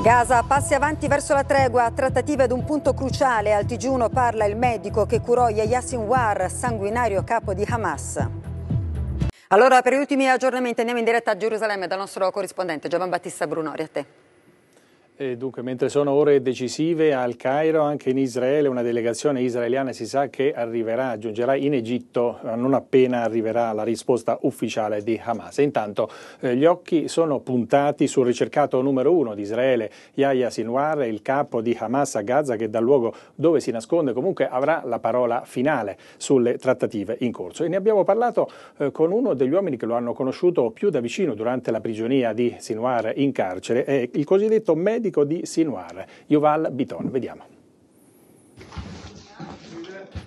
Gaza, passi avanti verso la tregua, trattative ad un punto cruciale. Al Tigiuno parla il medico che curò Yahya Sinwar, sanguinario capo di Hamas. Allora, per gli ultimi aggiornamenti andiamo in diretta a Gerusalemme dal nostro corrispondente Giovan Battista Brunori, a te. E dunque, mentre sono ore decisive al Cairo, anche in Israele una delegazione israeliana si sa che arriverà, giungerà in Egitto non appena arriverà la risposta ufficiale di Hamas. intanto eh, gli occhi sono puntati sul ricercato numero uno di Israele, Yahya Sinwar, il capo di Hamas a Gaza, che dal luogo dove si nasconde comunque avrà la parola finale sulle trattative in corso. E ne abbiamo parlato eh, con uno degli uomini che lo hanno conosciuto più da vicino durante la prigionia di Sinwar in carcere, è il cosiddetto medico critico di Sinwar, Yuval Biton. Vediamo.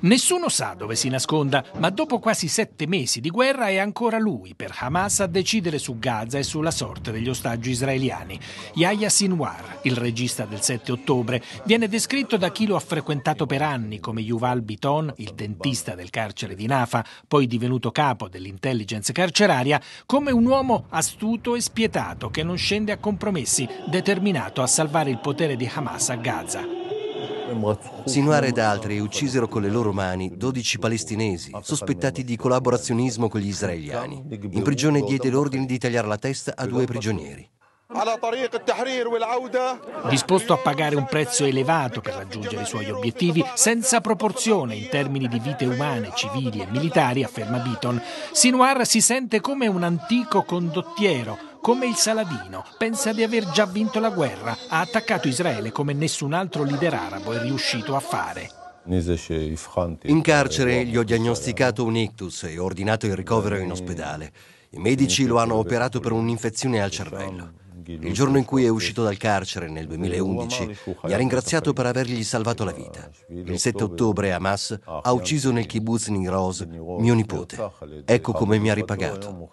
Nessuno sa dove si nasconda, ma dopo quasi sette mesi di guerra è ancora lui per Hamas a decidere su Gaza e sulla sorte degli ostaggi israeliani. Yahya Sinwar, il regista del 7 ottobre, viene descritto da chi lo ha frequentato per anni come Yuval Biton, il dentista del carcere di Nafa, poi divenuto capo dell'intelligence carceraria, come un uomo astuto e spietato che non scende a compromessi, determinato a salvare il potere di Hamas a Gaza. Sinuar ed altri uccisero con le loro mani 12 palestinesi sospettati di collaborazionismo con gli israeliani. In prigione diede l'ordine di tagliare la testa a due prigionieri. Disposto a pagare un prezzo elevato per raggiungere i suoi obiettivi, senza proporzione in termini di vite umane, civili e militari, afferma Beaton, Sinuar si sente come un antico condottiero come il Saladino, pensa di aver già vinto la guerra, ha attaccato Israele come nessun altro leader arabo è riuscito a fare. In carcere gli ho diagnosticato un ictus e ordinato il ricovero in ospedale. I medici lo hanno operato per un'infezione al cervello. Il giorno in cui è uscito dal carcere nel 2011 mi ha ringraziato per avergli salvato la vita. Il 7 ottobre Hamas ha ucciso nel kibbutz Nigroz mio nipote. Ecco come mi ha ripagato.